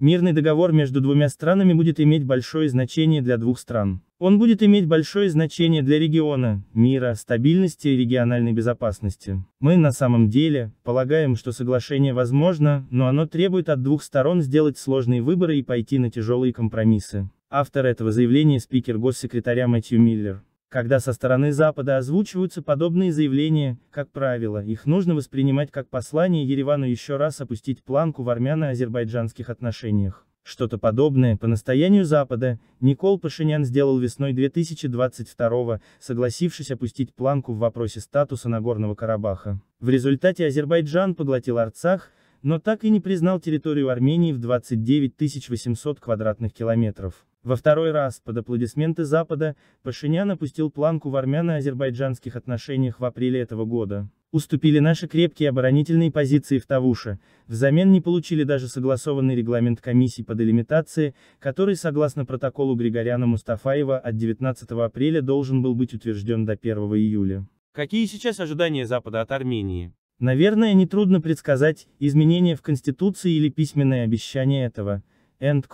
Мирный договор между двумя странами будет иметь большое значение для двух стран. Он будет иметь большое значение для региона, мира, стабильности и региональной безопасности. Мы на самом деле, полагаем, что соглашение возможно, но оно требует от двух сторон сделать сложные выборы и пойти на тяжелые компромиссы. Автор этого заявления спикер госсекретаря Мэтью Миллер. Когда со стороны Запада озвучиваются подобные заявления, как правило, их нужно воспринимать как послание Еревану еще раз опустить планку в армяно-азербайджанских отношениях. Что-то подобное, по настоянию Запада, Никол Пашинян сделал весной 2022 согласившись опустить планку в вопросе статуса Нагорного Карабаха. В результате Азербайджан поглотил Арцах, но так и не признал территорию Армении в 29 800 квадратных километров. Во второй раз, под аплодисменты Запада, Пашинян опустил планку в армяно-азербайджанских отношениях в апреле этого года. Уступили наши крепкие оборонительные позиции в Тавуше, взамен не получили даже согласованный регламент комиссии по делимитации, который, согласно протоколу Григоряна Мустафаева от 19 апреля должен был быть утвержден до 1 июля. Какие сейчас ожидания Запада от Армении? Наверное, нетрудно предсказать, изменения в Конституции или письменное обещание этого – End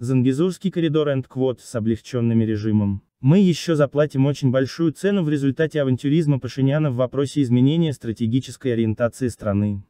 Зангизурский коридор End с облегченным режимом. Мы еще заплатим очень большую цену в результате авантюризма Пашиняна в вопросе изменения стратегической ориентации страны.